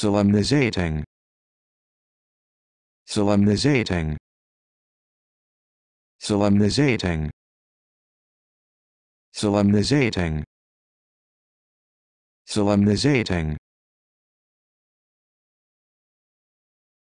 Solemnizing. Solemnizing. Solemnizing. Solemnizing. Solemnizing.